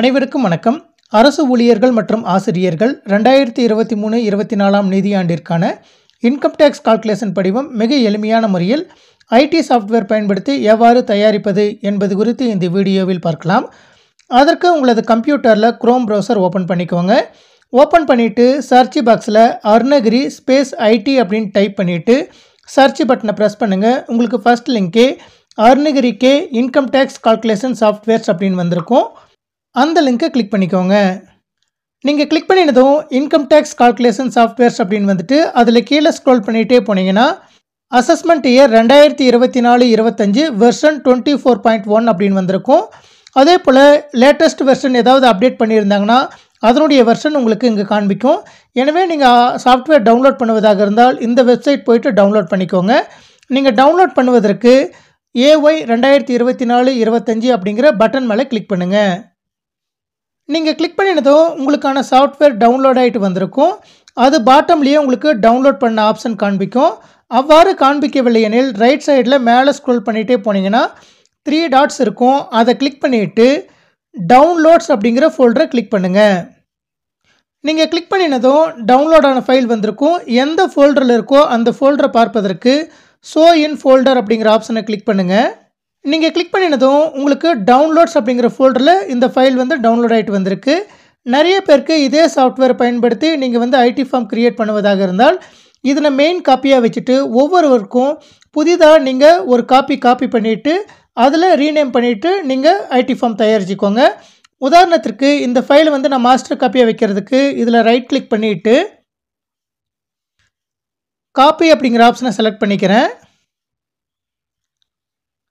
அனைவருக்கும் வணக்கம் அரசு ஊழியர்கள் மற்றும் ஆசிரியர்கள் ரெண்டாயிரத்தி இருபத்தி மூணு இருபத்தி நாலாம் நிதியாண்டிற்கான இன்கம் டேக்ஸ் கால்குலேஷன் படிவம் மிக எளிமையான முறையில் ஐடி சாஃப்ட்வேர் பயன்படுத்தி எவ்வாறு தயாரிப்பது என்பது குறித்து இந்த வீடியோவில் பார்க்கலாம் அதற்கு உங்களது கம்ப்யூட்டரில் குரோம் ப்ரௌசர் ஓப்பன் பண்ணிக்கோங்க ஓப்பன் பண்ணிவிட்டு சர்ச் பாக்ஸில் அருணகிரி ஸ்பேஸ் ஐடி அப்படின்னு டைப் பண்ணிவிட்டு சர்ச் பட்டனை ப்ரெஸ் பண்ணுங்கள் உங்களுக்கு ஃபஸ்ட் லிங்க்கே அருணகிரிக்கே இன்கம் டேக்ஸ் கால்குலேஷன் சாஃப்ட்வேர்ஸ் அப்படின்னு வந்திருக்கும் அந்த லிங்க்கை கிளிக் பண்ணிக்கோங்க நீங்கள் கிளிக் பண்ணினதும் இன்கம் டேக்ஸ் கால்குலேஷன் சாஃப்ட்வேர்ஸ் அப்படின்னு வந்துட்டு அதில் கீழே ஸ்க்ரோல் பண்ணிகிட்டே போனீங்கன்னா அசஸ்மெண்ட் இயர் ரெண்டாயிரத்தி இருபத்தி நாலு இருபத்தஞ்சு version twenty four point one அப்படின்னு வந்திருக்கும் அதே போல் லேட்டஸ்ட் வெர்ஷன் ஏதாவது அப்டேட் பண்ணியிருந்தாங்கன்னா அதனுடைய வெர்ஷன் உங்களுக்கு இங்கே காண்பிக்கும் எனவே நீங்கள் சாஃப்ட்வேர் டவுன்லோட் பண்ணுவதாக இருந்தால் இந்த வெப்சைட் போய்ட்டு டவுன்லோட் பண்ணிக்கோங்க நீங்கள் டவுன்லோட் பண்ணுவதற்கு ஏஒய் ரெண்டாயிரத்தி இருபத்தி நாலு இருபத்தஞ்சு அப்படிங்கிற பட்டன் மேலே கிளிக் பண்ணுங்கள் நீங்கள் கிளிக் பண்ணினதும் உங்களுக்கான சாஃப்ட்வேர் டவுன்லோட் ஆகிட்டு வந்திருக்கும் அது பாட்டம்லேயே உங்களுக்கு டவுன்லோட் பண்ண ஆப்ஷன் காண்பிக்கும் அவ்வாறு காண்பிக்கவில்லை எனில் ரைட் சைடில் மேலே ஸ்க்ரோல் பண்ணிகிட்டே போனீங்கன்னா த்ரீ டாட்ஸ் இருக்கும் அதை கிளிக் பண்ணிவிட்டு டவுன்லோட்ஸ் அப்படிங்கிற ஃபோல்டரை கிளிக் பண்ணுங்கள் நீங்கள் கிளிக் பண்ணினதும் டவுன்லோடான ஃபைல் வந்திருக்கும் எந்த ஃபோல்டரில் இருக்கோ அந்த ஃபோல்டரை பார்ப்பதற்கு ஷோ இன் ஃபோல்டர் அப்படிங்கிற ஆப்ஷனை கிளிக் பண்ணுங்கள் நீங்கள் கிளிக் பண்ணினதும் உங்களுக்கு டவுன்லோட்ஸ் அப்படிங்கிற ஃபோல்டரில் இந்த ஃபைல் வந்து டவுன்லோட் ஆகிட்டு வந்திருக்கு நிறைய பேருக்கு இதே சாஃப்ட்வேர் பயன்படுத்தி நீங்கள் வந்து ஐடி ஃபார்ம் க்ரியேட் பண்ணுவதாக இருந்தால் இதில் மெயின் காப்பியாக வச்சுட்டு ஒவ்வொருவருக்கும் புதிதாக நீங்கள் ஒரு காப்பி காப்பி பண்ணிவிட்டு அதில் ரீநேம் பண்ணிவிட்டு நீங்கள் ஐடி ஃபார்ம் தயாரிச்சிக்கோங்க உதாரணத்திற்கு இந்த ஃபைலை வந்து நான் மாஸ்டர் காப்பியாக வைக்கிறதுக்கு இதில் ரைட் கிளிக் பண்ணிவிட்டு காப்பி அப்படிங்கிற ஆப்ஷனை செலக்ட் பண்ணிக்கிறேன்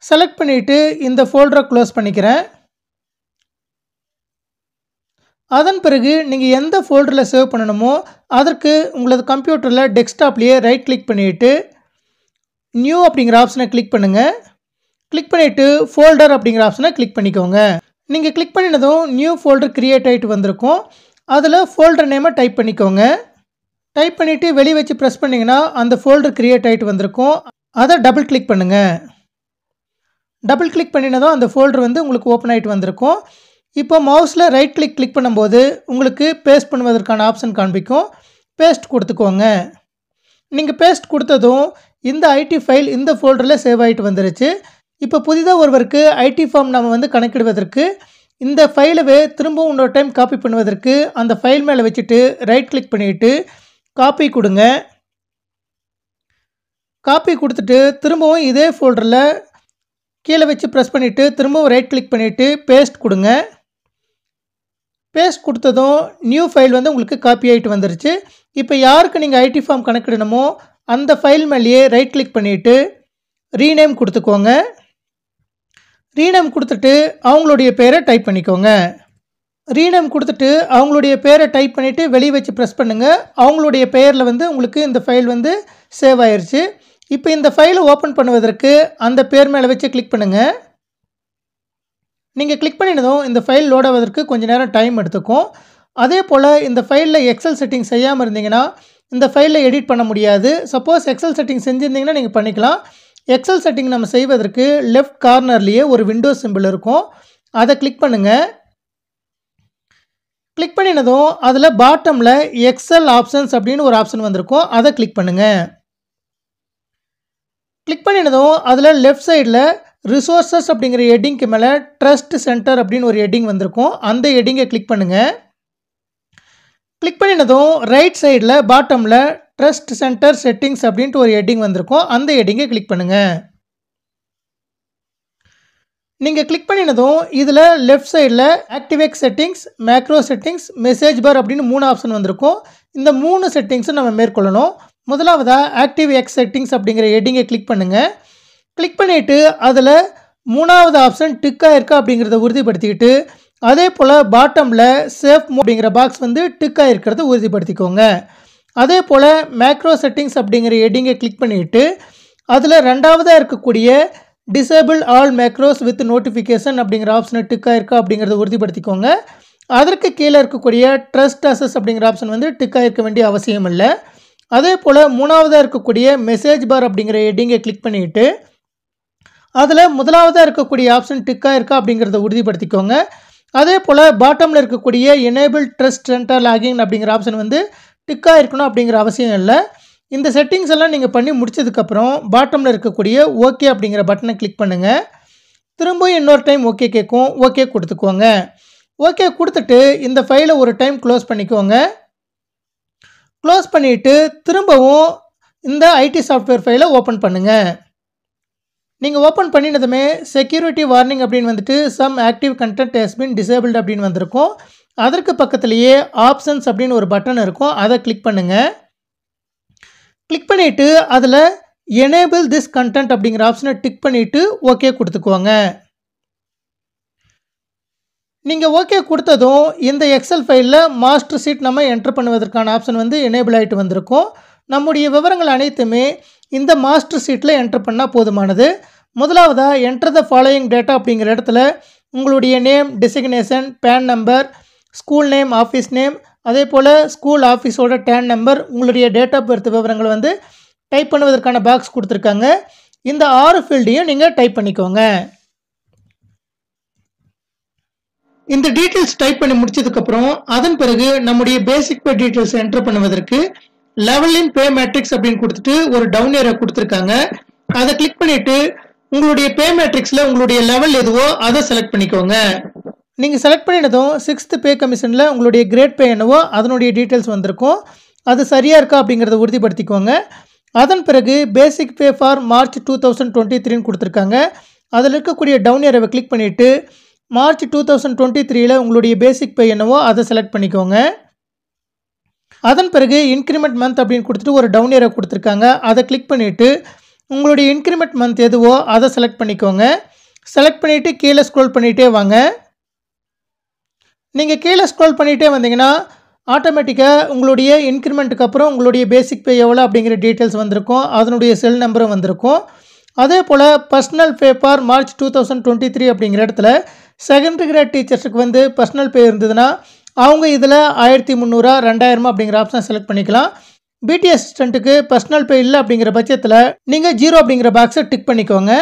செலக்ட் பண்ணிவிட்டு இந்த ஃபோல்டரை க்ளோஸ் பண்ணிக்கிறேன் அதன் பிறகு நீங்கள் எந்த ஃபோல்டரில் சேவ் பண்ணணுமோ அதற்கு உங்களது கம்ப்யூட்டரில் டெஸ்க்டாப்லேயே ரைட் கிளிக் பண்ணிவிட்டு நியூ அப்படிங்கிற ஆப்ஷனை கிளிக் பண்ணுங்கள் கிளிக் பண்ணிவிட்டு ஃபோல்டர் அப்படிங்கிற ஆப்ஷனை கிளிக் பண்ணிக்கோங்க நீங்கள் கிளிக் பண்ணினதும் நியூ ஃபோல்டர் க்ரியேட் ஆகிட்டு வந்திருக்கும் அதில் ஃபோல்டர் நேமை டைப் பண்ணிக்கோங்க டைப் பண்ணிவிட்டு வெளியே வச்சு ப்ரெஸ் பண்ணிங்கன்னா அந்த ஃபோல்டர் க்ரியேட் ஆகிட்டு வந்திருக்கும் அதை டபுள் கிளிக் பண்ணுங்கள் டபுள் கிளிக் பண்ணினதும் அந்த ஃபோல்டர் வந்து உங்களுக்கு ஓப்பன் ஆகிட்டு வந்திருக்கும் இப்போ மவுஸில் ரைட் கிளிக் கிளிக் பண்ணும்போது உங்களுக்கு பேஸ்ட் பண்ணுவதற்கான ஆப்ஷன் காண்பிக்கும் பேஸ்ட் கொடுத்துக்கோங்க நீங்கள் பேஸ்ட் கொடுத்ததும் இந்த ஐடி ஃபைல் இந்த ஃபோல்டரில் சேவ் ஆகிட்டு வந்துருச்சு இப்போ புதிதாக ஒருவருக்கு ஐடி ஃபார்ம் நம்ம வந்து கணக்கிடுவதற்கு இந்த ஃபைலவே திரும்பவும் இன்னொரு டைம் காப்பி பண்ணுவதற்கு அந்த ஃபைல் மேலே வச்சுட்டு ரைட் கிளிக் பண்ணிவிட்டு காப்பி கொடுங்க காப்பி கொடுத்துட்டு திரும்பவும் இதே ஃபோல்டரில் கீழே வச்சு ப்ரெஸ் பண்ணிவிட்டு திரும்பவும் ரைட் கிளிக் பண்ணிவிட்டு பேஸ்ட் கொடுங்க பேஸ்ட் கொடுத்ததும் நியூ ஃபைல் வந்து உங்களுக்கு காப்பி ஆகிட்டு வந்துருச்சு இப்போ யாருக்கு நீங்கள் ஐடி ஃபார்ம் கணக்கிடணுமோ அந்த ஃபைல் மேலேயே ரைட் கிளிக் பண்ணிவிட்டு ரீநேம் கொடுத்துக்கோங்க ரீநேம் கொடுத்துட்டு அவங்களுடைய பேரை டைப் பண்ணிக்கோங்க ரீநேம் கொடுத்துட்டு அவங்களுடைய பேரை டைப் பண்ணிவிட்டு வெளியே வச்சு ப்ரெஸ் பண்ணுங்கள் அவங்களுடைய பெயரில் வந்து உங்களுக்கு இந்த ஃபைல் வந்து சேவ் ஆயிடுச்சு இப்போ இந்த ஃபைலை ஓப்பன் பண்ணுவதற்கு அந்த பேர் மேலே வச்சு கிளிக் பண்ணுங்கள் நீங்கள் கிளிக் பண்ணினதும் இந்த ஃபைல் லோட் ஆவதற்கு கொஞ்சம் நேரம் டைம் எடுத்துக்கும் அதே போல் இந்த ஃபைலில் எக்ஸல் செட்டிங் செய்யாமல் இருந்தீங்கன்னா இந்த ஃபைலில் எடிட் பண்ண முடியாது சப்போஸ் எக்ஸல் செட்டிங் செஞ்சுருந்தீங்கன்னா நீங்கள் பண்ணிக்கலாம் எக்ஸல் செட்டிங் நம்ம செய்வதற்கு லெஃப்ட் கார்னர்லேயே ஒரு விண்டோ சிம்பிள் இருக்கும் அதை கிளிக் பண்ணுங்கள் கிளிக் பண்ணினதும் அதில் பாட்டமில் எக்ஸல் ஆப்ஷன்ஸ் அப்படின்னு ஒரு ஆப்ஷன் வந்திருக்கும் அதை கிளிக் பண்ணுங்கள் கிளிக் பண்ணினதும் அதில் லெஃப்ட் சைடில் ரிசோர்ஸஸ் அப்படிங்கிற ஹெட்டிங்க்கு மேலே ட்ரஸ்ட் சென்டர் அப்படின்னு ஒரு ஹெட்டிங் வந்திருக்கும் அந்த ஹெட்டிங்கை கிளிக் பண்ணுங்கள் கிளிக் பண்ணினதும் ரைட் சைடில் பாட்டமில் ட்ரஸ்ட் சென்டர் செட்டிங்ஸ் அப்படின்ட்டு ஒரு ஹெட்டிங் வந்திருக்கும் அந்த ஹெட்டிங்கை கிளிக் பண்ணுங்கள் நீங்கள் கிளிக் பண்ணினதும் இதில் லெஃப்ட் சைடில் activate settings macro settings message bar அப்படின்னு மூணு ஆப்ஷன் வந்திருக்கும் இந்த மூணு செட்டிங்ஸும் நம்ம மேற்கொள்ளணும் முதலாவதாக ஆக்டிவ் எக்ஸ் செட்டிங்ஸ் அப்படிங்கிற ஹெட்டிங்கை கிளிக் பண்ணுங்கள் கிளிக் பண்ணிவிட்டு அதில் மூணாவது ஆப்ஷன் டிக்காக இருக்கா அப்படிங்கிறத உறுதிப்படுத்திக்கிட்டு அதே போல் பாட்டமில் சேஃப் அப்படிங்கிற பாக்ஸ் வந்து டிக்காக இருக்கிறத உறுதிப்படுத்திக்கோங்க அதே போல் மேக்ரோ செட்டிங்ஸ் அப்படிங்கிற ஹெட்டிங்கை கிளிக் பண்ணிவிட்டு அதில் ரெண்டாவதாக இருக்கக்கூடிய disable all macros with notification அப்படிங்கிற ஆப்ஷனை டிக்காக இருக்கா அப்படிங்கிறத உறுதிப்படுத்திக்கோங்க அதற்கு கீழே இருக்கக்கூடிய ட்ரஸ்ட் அசஸ் அப்படிங்கிற ஆப்ஷன் வந்து டிக்காக இருக்க வேண்டிய அவசியம் இல்லை அதே போல் மூணாவதாக இருக்கக்கூடிய மெசேஜ் பார் அப்படிங்கிற ஹெட்டிங்கை கிளிக் பண்ணிவிட்டு அதில் முதலாவதாக இருக்கக்கூடிய ஆப்ஷன் டிக்காக இருக்கா அப்படிங்கிறத உறுதிப்படுத்திக்கோங்க அதே போல் பாட்டமில் இருக்கக்கூடிய எனேபிள் ட்ரஸ்ட் சென்டர் லாகிங் அப்படிங்கிற ஆப்ஷன் வந்து டிக்காக இருக்கணும் அப்படிங்கிற அவசியம் இல்லை இந்த செட்டிங்ஸ் எல்லாம் நீங்கள் பண்ணி முடித்ததுக்கப்புறம் பாட்டமில் இருக்கக்கூடிய ஓகே அப்படிங்கிற பட்டனை கிளிக் பண்ணுங்கள் திரும்பவும் இன்னொரு டைம் ஓகே கேட்கும் ஓகே கொடுத்துக்கோங்க ஓகே கொடுத்துட்டு இந்த ஃபைலை ஒரு டைம் க்ளோஸ் பண்ணிக்கோங்க க்ளோஸ் பண்ணிவிட்டு திரும்பவும் இந்த ஐடி சாஃப்ட்வேர் ஃபைலை ஓப்பன் பண்ணுங்கள் நீங்கள் ஓப்பன் பண்ணினதுமே செக்யூரிட்டி வார்னிங் அப்படின்னு வந்துட்டு some active content has been disabled அப்படின்னு வந்திருக்கும் அதற்கு பக்கத்துலேயே ஆப்ஷன்ஸ் அப்படின்னு ஒரு பட்டன் இருக்கும் அதை கிளிக் பண்ணுங்கள் கிளிக் பண்ணிவிட்டு அதில் எனேபிள் திஸ் கண்டென்ட் அப்படிங்கிற ஆப்ஷனை டிக் பண்ணிவிட்டு ஓகே கொடுத்துக்குவாங்க நீங்கள் ஓகே கொடுத்ததும் இந்த எக்ஸல் ஃபைலில் மாஸ்டர் ஷீட் நம்ம என்ட்ரு பண்ணுவதற்கான ஆப்ஷன் வந்து எனேபிள் ஆகிட்டு வந்திருக்கும் நம்முடைய விவரங்கள் அனைத்துமே இந்த மாஸ்டர் ஷீட்டில் என்ட்ரு பண்ணால் போதுமானது முதலாவதாக என்ட்ரு த ஃபாலோயிங் டேட்டா அப்படிங்கிற இடத்துல உங்களுடைய name designation PAN number school name office name அதே போல் ஸ்கூல் ஆஃபீஸோட டேன் நம்பர் உங்களுடைய டேட் ஆஃப் பர்த் விவரங்கள் வந்து டைப் பண்ணுவதற்கான பாக்ஸ் கொடுத்துருக்காங்க இந்த ஆறு ஃபீல்டையும் நீங்கள் டைப் பண்ணிக்கோங்க இந்த டீட்டெயில்ஸ் டைப் பண்ணி முடிச்சதுக்கப்புறம் அதன் பிறகு நம்முடைய பேசிக் பே டீட்டெயில்ஸ் என்டர் பண்ணுவதற்கு லெவலின் பே மேட்ரிக்ஸ் அப்படின்னு கொடுத்துட்டு ஒரு டவுன் ஏரியா கொடுத்துருக்காங்க அதை கிளிக் பண்ணிட்டு உங்களுடைய பே மேட்ரிக்ஸில் உங்களுடைய லெவல் எதுவோ அதை செலக்ட் பண்ணிக்கோங்க நீங்கள் செலக்ட் பண்ணினதும் சிக்ஸ்த்து பே கமிஷனில் உங்களுடைய கிரேட் பே என்னவோ அதனுடைய டீட்டெயில்ஸ் வந்திருக்கும் அது சரியாக இருக்கா அப்படிங்கிறத உறுதிப்படுத்திக்கோங்க அதன் பிறகு basic pay for March two thousand twenty த்ரீன்னு கொடுத்துருக்காங்க அதில் இருக்கக்கூடிய டவுன் ஏரியாவை கிளிக் பண்ணிவிட்டு மார்ச் டூ தௌசண்ட் டுவெண்ட்டி த்ரீயில் உங்களுடைய பேசிக் பே என்னவோ அதை செலக்ட் பண்ணிக்கோங்க அதன் பிறகு இன்க்ரிமெண்ட் மந்த் அப்படின்னு கொடுத்துட்டு ஒரு டவுன் ஏரோ கொடுத்துருக்காங்க அதை கிளிக் பண்ணிவிட்டு உங்களுடைய இன்க்ரிமெண்ட் மந்த் எதுவோ அதை செலக்ட் பண்ணிக்கோங்க செலக்ட் பண்ணிவிட்டு கீழே ஸ்க்ரோல் பண்ணிகிட்டே வாங்க நீங்கள் கீழே ஸ்க்ரோல் பண்ணிகிட்டே வந்தீங்கன்னா ஆட்டோமேட்டிக்காக உங்களுடைய இன்க்ரிமெண்ட்டுக்கு அப்புறம் உங்களுடைய பேசிக் பே எவ்வளோ அப்படிங்கிற டீட்டெயில்ஸ் வந்திருக்கும் அதனுடைய செல் நம்பரும் வந்திருக்கும் அதே போல் personal pay for March two thousand twenty three அப்படிங்கிற இடத்துல செகண்ட் கிரேட் டீச்சர்ஸுக்கு வந்து பர்சனல் பே இருந்ததுன்னா அவங்க இதில் ஆயிரத்தி முந்நூறா ரெண்டாயிரமா அப்படிங்கிற ஆப்ஷன் செலக்ட் பண்ணிக்கலாம் பிடி அசிஸ்டண்ட்டுக்கு பர்சனல் பே இல்லை அப்படிங்கிற பட்சத்தில் நீங்கள் ஜீரோ அப்படிங்கிற பாக்ஸை டிக் பண்ணிக்கோங்க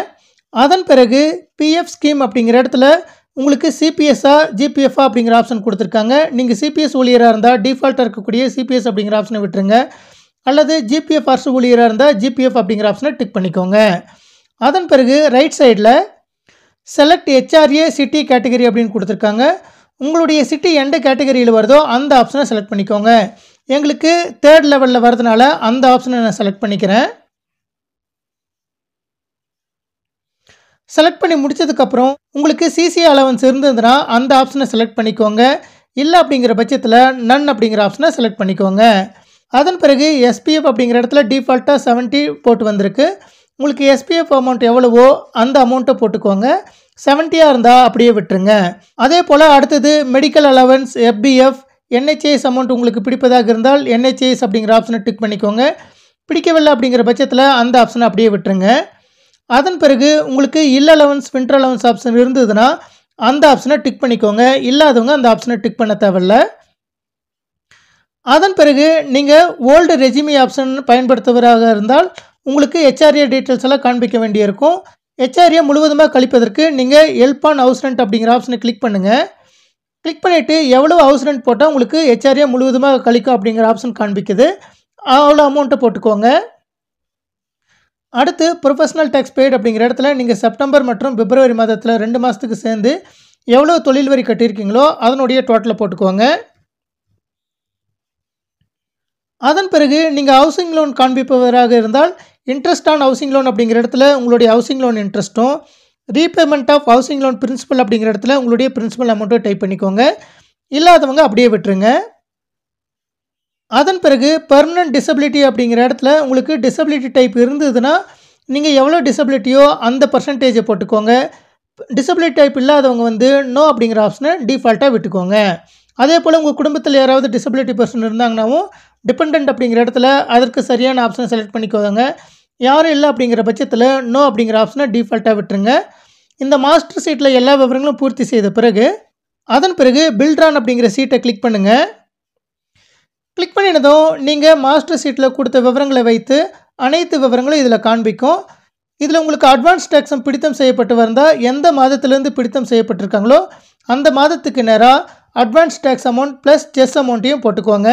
அதன் பிறகு பிஎஃப் ஸ்கீம் அப்படிங்கிற இடத்துல உங்களுக்கு சிபிஎஸ்ஸாக ஜிபிஎஃப்ஆ அப்படிங்கிற ஆப்ஷன் கொடுத்துருக்காங்க நீங்கள் சிபிஎஸ் ஊழியராக இருந்தால் டிஃபால்ட்டாக இருக்கக்கூடிய சிபிஎஸ் அப்படிங்கிற ஆப்ஷனை விட்டுருங்க அல்லது ஜிபிஎஃப் அரசு ஊழியராக இருந்தால் ஜிபிஎஃப் அப்படிங்கிற ஆப்ஷனை டிக் பண்ணிக்கோங்க அதன் பிறகு ரைட் சைடில் செலக்ட் ஹெச்ஆர்ஏ சிட்டி கேட்டகரி அப்படின்னு கொடுத்துருக்காங்க உங்களுடைய சிட்டி எந்த கேட்டகரியில் வருதோ அந்த ஆப்ஷனை செலக்ட் பண்ணிக்கோங்க எங்களுக்கு தேர்ட் லெவலில் வரதுனால அந்த ஆப்ஷனை நான் செலக்ட் பண்ணிக்கிறேன் செலக்ட் பண்ணி முடித்ததுக்கப்புறம் உங்களுக்கு சிசி அலவன்ஸ் இருந்ததுன்னா அந்த ஆப்ஷனை செலக்ட் பண்ணிக்கோங்க இல்லை அப்படிங்கிற பட்சத்தில் நன் அப்படிங்கிற ஆப்ஷனை செலக்ட் பண்ணிக்கோங்க அதன் பிறகு எஸ்பிஎஃப் அப்படிங்கிற இடத்துல டிஃபால்ட்டாக செவன்ட்டி போட்டு வந்திருக்கு உங்களுக்கு எஸ்பிஎஃப் அமௌண்ட் எவ்வளவோ அந்த அமௌண்ட்டை போட்டுக்கோங்க செவன்ட்டியாக இருந்தால் அப்படியே விட்டுருங்க அதே போல் அடுத்தது medical allowance EPF NHIS amount உங்களுக்கு பிடிப்பதாக இருந்தால் என்ஹெச்ஏஎஸ் அப்படிங்கிற ஆப்ஷனை டிக் பண்ணிக்கோங்க பிடிக்கவில்லை அப்படிங்கிற பட்சத்தில் அந்த ஆப்ஷனை அப்படியே விட்டுருங்க அதன் பிறகு உங்களுக்கு இல்ல அலவன்ஸ் விண்டர் அலவன்ஸ் ஆப்ஷன் இருந்ததுன்னா அந்த ஆப்ஷனை டிக் பண்ணிக்கோங்க இல்லாதவங்க அந்த ஆப்ஷனை டிக் பண்ண தேவையில்ல அதன் பிறகு நீங்கள் ஓல்டு ரெஜிமி ஆப்ஷன் பயன்படுத்துவராக இருந்தால் உங்களுக்கு ஹெச்ஆர்ஏ டீட்டெயில்ஸ் எல்லாம் காண்பிக்க வேண்டியிருக்கும் ஹெச்ஆர்ஏ முழுவதுமாக கழிப்பதற்கு நீங்கள் ஹெல்ப் ஆன் ஹவுஸ் ரெண்ட் அப்படிங்கிற ஆப்ஷனை கிளிக் பண்ணுங்கள் கிளிக் பண்ணிவிட்டு எவ்வளோ ஹவுஸ் ரெண்ட் போட்டால் உங்களுக்கு ஹெச்ஆர்ஏ முழுவதுமாக கழிக்கும் அப்படிங்கிற ஆப்ஷன் காண்பிக்குது அவ்வளோ அமௌண்ட்டை போட்டுக்கோங்க அடுத்து ப்ரொஃபஷனல் டேக்ஸ் பெய்டு அப்படிங்கிற இடத்துல நீங்கள் செப்டம்பர் மற்றும் பிப்ரவரி மாதத்தில் ரெண்டு மாதத்துக்கு சேர்ந்து எவ்வளோ தொழில் வரி கட்டியிருக்கீங்களோ அதனுடைய டோட்டலை போட்டுக்கோங்க அதன் பிறகு நீங்கள் ஹவுசிங் லோன் காண்பிப்பவராக இருந்தால் இன்ட்ரெஸ்ட் ஆன் ஹவுசிங் லோன் அப்படிங்கிற இடத்துல உங்களுடைய ஹவுசிங் லோன் இன்ட்ரெஸ்ட்டும் repayment of housing loan principal அப்படிங்கிற இடத்துல உங்களுடைய பிரின்சிபல் அமௌண்ட்டும் டைப் பண்ணிக்கோங்க இல்லாதவங்க அப்படியே விட்டுருங்க அதன் பிறகு பெர்மனன்ட் டிசபிலிட்டி அப்படிங்கிற இடத்துல உங்களுக்கு டிசபிலிட்டி டைப் இருந்ததுன்னா நீங்கள் எவ்வளோ டிசபிலிட்டியோ அந்த பர்சன்டேஜை போட்டுக்கோங்க டிசபிலிட்டி டைப் இல்லாதவங்க வந்து நோ அப்படிங்கிற ஆப்ஷனை டிஃபால்ட்டாக விட்டுக்கோங்க அதே போல் உங்கள் குடும்பத்தில் யாராவது டிசபிலிட்டி பர்சன் இருந்தாங்கனாவும் டிபெண்ட் அப்படிங்கிற இடத்துல அதற்கு சரியான ஆப்ஷனை செலக்ட் பண்ணிக்கோங்க யாரும் இல்லை அப்படிங்கிற பட்சத்தில் நோ அப்படிங்கிற ஆப்ஷனை டிஃபால்ட்டாக விட்டுருங்க இந்த மாஸ்டர் சீட்டில் எல்லா விவரங்களும் பூர்த்தி செய்த பிறகு அதன் பிறகு பில்ட்ரான் அப்படிங்கிற சீட்டை கிளிக் பண்ணுங்கள் கிளிக் பண்ணினதும் நீங்கள் மாஸ்டர் சீட்டில் கொடுத்த விவரங்களை வைத்து அனைத்து விவரங்களும் இதில் காண்பிக்கும் இதில் உங்களுக்கு அட்வான்ஸ் டேக்ஸும் பிடித்தம் செய்யப்பட்டு வந்தால் எந்த மாதத்துலேருந்து பிடித்தம் செய்யப்பட்டிருக்காங்களோ அந்த மாதத்துக்கு நேராக advance tax amount plus cess அமௌண்ட்டையும் போட்டுக்கோங்க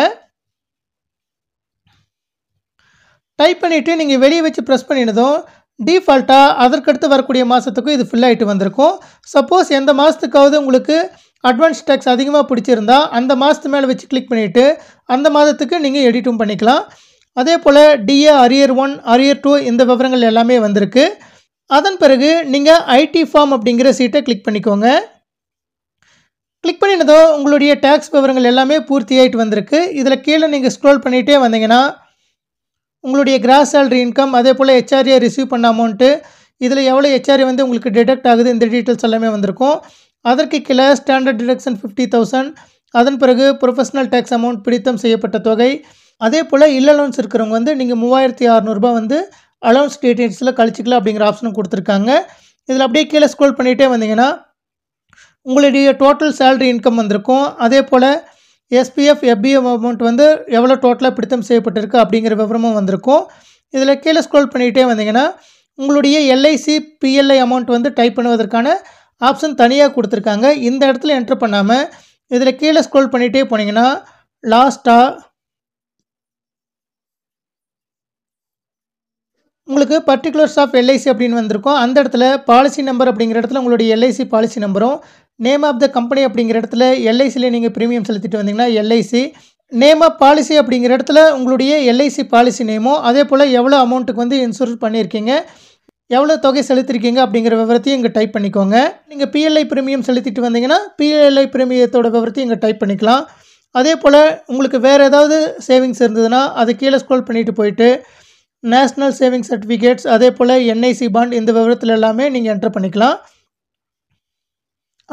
டைப் பண்ணிவிட்டு நீங்கள் வெளியே வச்சு ப்ரெஸ் பண்ணினதும் டீஃபால்ட்டாக அதற்கடுத்து வரக்கூடிய மாதத்துக்கும் இது ஃபில் ஆகிட்டு வந்திருக்கும் சப்போஸ் எந்த மாதத்துக்காவது உங்களுக்கு அட்வான்ஸ் டேக்ஸ் அதிகமாக பிடிச்சிருந்தா அந்த மாதத்து மேலே வச்சு கிளிக் பண்ணிவிட்டு அந்த மாதத்துக்கு நீங்கள் எடிட்டும் பண்ணிக்கலாம் அதே போல் DA arrear one arrear two இந்த விவரங்கள் எல்லாமே வந்திருக்கு அதன் பிறகு நீங்கள் ஐடி ஃபார்ம் அப்படிங்கிற சீட்டை கிளிக் பண்ணிக்கோங்க கிளிக் பண்ணினதோ உங்களுடைய டேக்ஸ் விவரங்கள் எல்லாமே பூர்த்தி ஆகிட்டு வந்திருக்கு இதில் கீழே நீங்கள் ஸ்க்ரோல் பண்ணிகிட்டே வந்தீங்கன்னா உங்களுடைய கிராஸ் சேலரி இன்கம் அதே போல் ஹெச்ஆர்ஏ ரிசீவ் பண்ண அமௌண்ட்டு இதில் எவ்வளோ ஹெச்ஆர்ஏ வந்து உங்களுக்கு டிடெக்ட் ஆகுது இந்த டீட்டெயில்ஸ் எல்லாமே வந்திருக்கும் அதற்கு கீழே ஸ்டாண்டர்ட் டிடக்ஷன் ஃபிஃப்டி தௌசண்ட் அதன் பிறகு ப்ரொஃபஷனல் டேக்ஸ் அமௌண்ட் பிடித்தம் செய்யப்பட்ட தொகை அதே போல் இல்ல அலௌன்ஸ் இருக்கிறவங்க வந்து நீங்கள் மூவாயிரத்தி அறநூறுபா வந்து அலௌன்ஸ் டீட்டெயில்ஸில் கழிச்சிக்கலாம் அப்படிங்கிற ஆப்ஷனும் கொடுத்துருக்காங்க இதில் அப்படியே கீழே ஸ்க்ரோல் பண்ணிகிட்டே வந்தீங்கன்னா உங்களுடைய டோட்டல் சேலரி இன்கம் வந்திருக்கும் அதே போல் எஸ்பிஎஃப் எஃபிஎம் அமௌண்ட் வந்து எவ்வளோ டோட்டலாக பிடித்தம் செய்யப்பட்டிருக்கு அப்படிங்கிற விவரமும் வந்திருக்கும் இதில் கீழே ஸ்க்ரோல் பண்ணிக்கிட்டே வந்தீங்கன்னா உங்களுடைய எல்ஐசி பிஎல்ஐ அமௌண்ட் வந்து டைப் பண்ணுவதற்கான ஆப்ஷன் தனியாக கொடுத்துருக்காங்க இந்த இடத்துல என்ட்ரு பண்ணாமல் இதில் கீழே ஸ்க்ரோல் பண்ணிகிட்டே போனீங்கன்னா லாஸ்ட்டாக உங்களுக்கு பர்டிகுலர்ஸ் ஆஃப் எல்ஐசி அப்படின்னு வந்திருக்கும் அந்த இடத்துல பாலிசி நம்பர் அப்படிங்கிற இடத்துல உங்களுடைய எல்ஐசி பாலிசி நம்பரும் நேம் ஆஃப் த கம்பெனி அப்படிங்கிற இடத்துல எல்ஐசியில் நீங்கள் ப்ரீமியம் செலுத்திட்டு வந்தீங்கன்னா எல்ஐசி நேம் ஆஃப் பாலிசி அப்படிங்கிற இடத்துல உங்களுடைய எல்ஐசி பாலிசி நேமோ அதே போல் எவ்வளோ அமௌண்ட்டுக்கு வந்து இன்சூரன்ஸ் பண்ணியிருக்கீங்க எவ்வளோ தொகை செலுத்திருக்கீங்க அப்படிங்கிற விவரத்தையும் இங்கே டைப் பண்ணிக்கோங்க நீங்கள் பிஎல்ஐ பிரீமியம் செலுத்திட்டு வந்தீங்கன்னா பிஎல்ஐ பிரீமியத்தோட விவரத்தையும் இங்கே டைப் பண்ணிக்கலாம் அதே போல் உங்களுக்கு வேறு ஏதாவது சேவிங்ஸ் இருந்ததுன்னா அது கீழே ஸ்க்ரோல் பண்ணிவிட்டு போயிட்டு நேஷ்னல் சேவிங்ஸ் சர்டிஃபிகேட்ஸ் அதே போல் என்ஐசி பாண்ட் இந்த விவரத்தில் எல்லாமே நீங்கள் என்ட்ரு பண்ணிக்கலாம்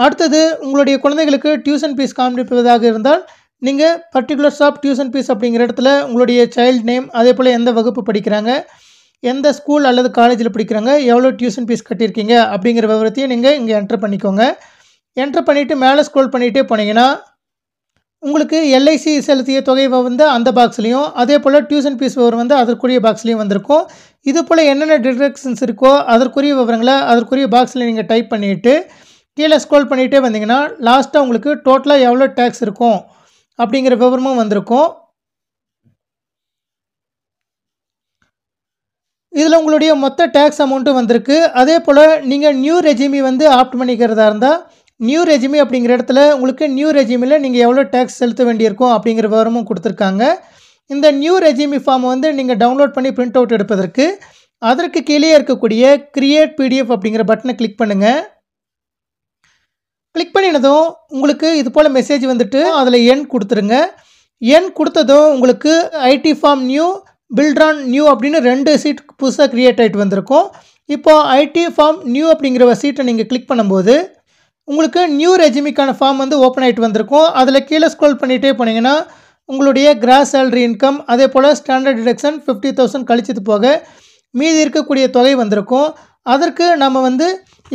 அடுத்தது உங்களுடைய குழந்தைகளுக்கு டியூஷன் ஃபீஸ் காமிப்பதாக இருந்தால் நீங்கள் பர்டிகுலர்ஸ் ஆஃப் டியூஷன் ஃபீஸ் அப்படிங்கிற இடத்துல உங்களுடைய சைல்டு நேம் அதே போல் எந்த வகுப்பு படிக்கிறாங்க எந்த ஸ்கூல் அல்லது காலேஜில் படிக்கிறாங்க எவ்வளோ டியூஷன் ஃபீஸ் கட்டியிருக்கீங்க அப்படிங்கிற விவரத்தையும் நீங்கள் இங்கே என்ட்ரு பண்ணிக்கோங்க என்ட்ரு பண்ணிவிட்டு மேலே ஸ்க்ரோல் பண்ணிகிட்டே போனீங்கன்னா உங்களுக்கு எல்ஐசி செலுத்திய தொகை வந்து அந்த பாக்ஸ்லேயும் அதே போல் டியூஷன் ஃபீஸ் விவரம் வந்து அதற்குரிய பாக்ஸ்லேயும் வந்திருக்கும் இது போல் என்னென்ன டிடக்ஷன்ஸ் இருக்கோ அதற்குரிய விவரங்களை அதற்குரிய பாக்ஸில் நீங்கள் டைப் பண்ணிவிட்டு கீழே ஸ்க்ரோல் பண்ணிகிட்டே வந்தீங்கன்னா லாஸ்ட்டாக உங்களுக்கு டோட்டலாக எவ்வளோ டேக்ஸ் இருக்கும் அப்படிங்கிற விவரமும் வந்திருக்கும் இதில் உங்களுடைய மொத்த டேக்ஸ் அமௌண்ட்டும் வந்திருக்கு அதே போல் நீங்கள் நியூ ரெஜிமி வந்து ஆப்ட் பண்ணிக்கிறதா இருந்தால் நியூ ரெஜிமி அப்படிங்கிற இடத்துல உங்களுக்கு நியூ ரெஜிமியில் நீங்கள் எவ்வளோ டேக்ஸ் செலுத்த வேண்டியிருக்கும் அப்படிங்கிற விவரமும் கொடுத்துருக்காங்க இந்த நியூ ரெஜிமி ஃபார்ம் வந்து நீங்கள் டவுன்லோட் பண்ணி பிரிண்ட் அவுட் எடுப்பதற்கு அதற்கு கீழே இருக்கக்கூடிய கிரியேட் பிடிஎஃப் அப்படிங்கிற பட்டனை கிளிக் பண்ணுங்கள் கிளிக் பண்ணினதும் உங்களுக்கு இது போல் மெசேஜ் வந்துட்டு அதில் எண் கொடுத்துருங்க எண் கொடுத்ததும் உங்களுக்கு ஐடி ஃபார்ம் நியூ பில்ட்ரான் நியூ அப்படின்னு ரெண்டு சீட் புதுசாக க்ரியேட் ஆகிட்டு வந்திருக்கும் இப்போது ஐடி ஃபார்ம் நியூ அப்படிங்கிற சீட்டை நீங்கள் கிளிக் பண்ணும்போது உங்களுக்கு நியூ ரெஜிமிக்கான ஃபார்ம் வந்து ஓப்பன் ஆகிட்டு வந்திருக்கும் அதில் கீழே ஸ்க்ரோல் பண்ணிகிட்டே போனீங்கன்னா உங்களுடைய கிராஸ் சேலரி இன்கம் அதே போல் ஸ்டாண்டர்ட் டிடக்ஷன் ஃபிஃப்டி தௌசண்ட் கழிச்சது போக மீதி இருக்கக்கூடிய தொகை வந்திருக்கும் அதற்கு நம்ம வந்து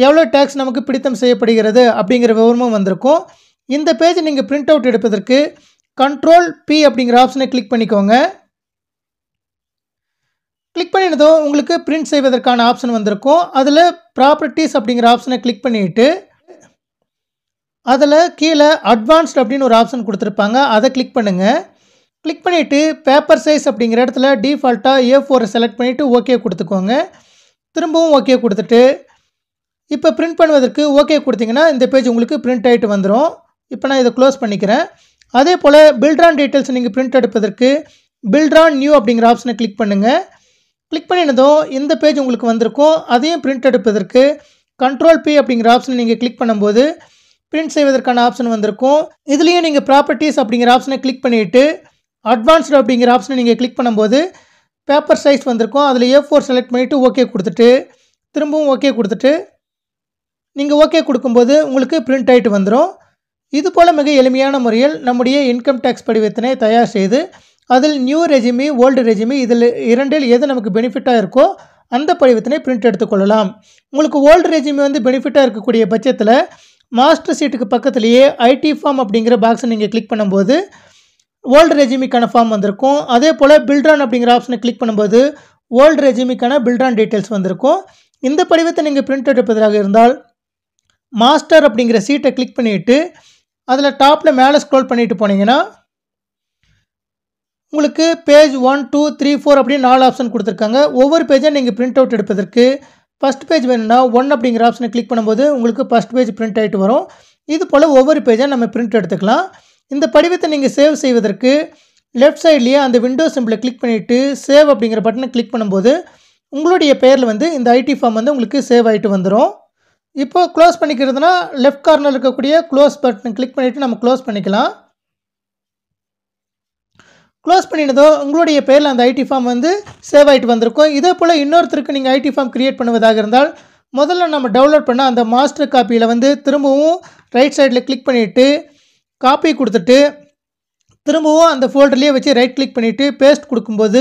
எவ்வளோ டேக்ஸ் நமக்கு பிடித்தம் செய்யப்படுகிறது அப்படிங்கிற விவரமும் வந்திருக்கும் இந்த பேஜ் நீங்கள் பிரிண்ட் அவுட் எடுப்பதற்கு கண்ட்ரோல் பி அப்படிங்கிற ஆப்ஷனை கிளிக் பண்ணிக்கோங்க கிளிக் பண்ணினதும் உங்களுக்கு பிரிண்ட் செய்வதற்கான ஆப்ஷன் வந்திருக்கும் அதில் ப்ராப்பர்ட்டிஸ் அப்படிங்கிற ஆப்ஷனை கிளிக் பண்ணிவிட்டு அதில் கீழே அட்வான்ஸ்ட் அப்படின்னு ஒரு ஆப்ஷன் கொடுத்துருப்பாங்க அதை கிளிக் பண்ணுங்கள் கிளிக் பண்ணிவிட்டு பேப்பர் சைஸ் அப்படிங்கிற இடத்துல டிஃபால்ட்டாக ஏ ஃபோரை செலக்ட் பண்ணிவிட்டு ஓகே கொடுத்துக்கோங்க திரும்பவும் ஓகே கொடுத்துட்டு இப்போ பிரிண்ட் பண்ணுவதற்கு ஓகே கொடுத்திங்கன்னா இந்த பேஜ் உங்களுக்கு பிரிண்ட் ஆகிட்டு வந்துடும் இப்போ நான் இதை க்ளோஸ் பண்ணிக்கிறேன் அதே போல் பில்ட்ரான் டீட்டெயில்ஸ் நீங்கள் பிரிண்ட் எடுப்பதற்கு பில்ட்ரான் நியூ அப்படிங்கிற ஆப்ஷனை கிளிக் பண்ணுங்கள் கிளிக் பண்ணினதும் இந்த பேஜ் உங்களுக்கு வந்திருக்கும் அதையும் பிரிண்ட் எடுப்பதற்கு கண்ட்ரோல் பி அப்படிங்கிற ஆப்ஷனை நீங்கள் கிளிக் பண்ணும்போது பிரிண்ட் செய்வதற்கான ஆப்ஷன் வந்திருக்கும் இதுலேயும் நீங்கள் ப்ராப்பர்ட்டிஸ் அப்படிங்கிற ஆப்ஷனை கிளிக் பண்ணிவிட்டு அட்வான்ஸ்டு அப்படிங்கிற ஆப்ஷனை நீங்கள் கிளிக் பண்ணும்போது பேப்பர் சைஸ் வந்திருக்கும் அதில் ஏ ஃபோர் செலக்ட் பண்ணிவிட்டு ஓகே கொடுத்துட்டு திரும்பவும் ஓகே கொடுத்துட்டு நீங்கள் ஓகே கொடுக்கும்போது உங்களுக்கு பிரிண்ட் ஆகிட்டு வந்துடும் இது போல் மிக எளிமையான முறையில் நம்முடைய இன்கம் டேக்ஸ் படிவத்தினை தயார் செய்து அதில் நியூ ரெஜிமி ஓல்டு ரெஜிமி இதில் இரண்டில் எது நமக்கு பெனிஃபிட்டாக இருக்கோ அந்த படிவத்தினை பிரிண்ட் எடுத்துக்கொள்ளலாம் உங்களுக்கு ஓல்டு ரெஜிமி வந்து பெனிஃபிட்டாக இருக்கக்கூடிய பட்சத்தில் மாஸ்டர் சீட்டுக்கு பக்கத்துலேயே ஐடி ஃபார்ம் அப்படிங்கிற பாக்ஸை நீங்கள் கிளிக் பண்ணும்போது ஓல்டு ரெஜிமிக்கான ஃபார்ம் வந்திருக்கும் அதே போல் பில்ட்ரான் அப்படிங்கிற ஆப்ஷனை கிளிக் பண்ணும்போது ஓல்டு ரெஜிமிக்கான பில்ட்ரான் டீட்டெயில்ஸ் வந்திருக்கும் இந்த படிவத்தை நீங்கள் பிரிண்ட் எடுப்பதாக இருந்தால் மாஸ்டர் அப்படிங்கிற சீட்டை கிளிக் பண்ணிவிட்டு அதில் டாப்பில் மேலே ஸ்க்ரோல் பண்ணிவிட்டு போனீங்கன்னா உங்களுக்கு page one two three four அப்படின்னு நாலு ஆப்ஷன் கொடுத்துருக்காங்க ஒவ்வொரு பேஜாக நீங்கள் பிரிண்ட் அவுட் எடுப்பதற்கு ஃபஸ்ட் பேஜ் வேணும்னா ஒன் அப்படிங்கிற ஆப்ஷனை கிளிக் பண்ணும்போது உங்களுக்கு ஃபஸ்ட் பேஜ் பிரிண்ட் ஆகிட்டு வரும் இது போல் ஒவ்வொரு பேஜாக நம்ம பிரிண்ட் எடுத்துக்கலாம் இந்த படிவத்தை நீங்கள் சேவ் செய்வதற்கு லெஃப்ட் சைட்லேயே அந்த விண்டோ சிம்பிளை கிளிக் பண்ணிவிட்டு சேவ் அப்படிங்கிற பட்டனை கிளிக் பண்ணும்போது உங்களுடைய பெயரில் வந்து இந்த ஐடி ஃபார்ம் வந்து உங்களுக்கு சேவ் ஆகிட்டு வந்துடும் இப்போது க்ளோஸ் பண்ணிக்கிறதுனா லெஃப்ட் கார்னர் இருக்கக்கூடிய க்ளோஸ் பட்டன் கிளிக் பண்ணிவிட்டு நம்ம க்ளோஸ் பண்ணிக்கலாம் க்ளோஸ் பண்ணினதோ உங்களுடைய பேரில் அந்த ஐடி ஃபார்ம் வந்து சேவ் ஆகிட்டு வந்திருக்கும் இதே போல் இன்னொருத்தருக்கு நீங்கள் ஐடி ஃபார்ம் க்ரியேட் பண்ணுவதாக இருந்தால் முதல்ல நம்ம டவுன்லோட் பண்ண அந்த மாஸ்டர் காப்பியில் வந்து திரும்பவும் ரைட் சைடில் கிளிக் பண்ணிவிட்டு காப்பி கொடுத்துட்டு திரும்பவும் அந்த ஃபோல்டர்லேயே வச்சு ரைட் கிளிக் பண்ணிவிட்டு பேஸ்ட் கொடுக்கும்போது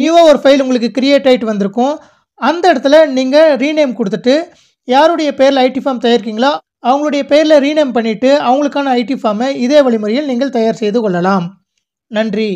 நியூவாக ஒரு ஃபைல் உங்களுக்கு க்ரியேட் ஆகிட்டு வந்திருக்கும் அந்த இடத்துல நீங்கள் ரீநேம் கொடுத்துட்டு யாருடைய பேரில் ஐடி ஃபார்ம் தயாரிக்கிங்களோ அவங்களுடைய பேரில் ரீநேம் பண்ணிவிட்டு அவங்களுக்கான ஐடி ஃபார்மை இதே வழிமுறையில் நீங்கள் தயார் செய்து கொள்ளலாம் நன்றி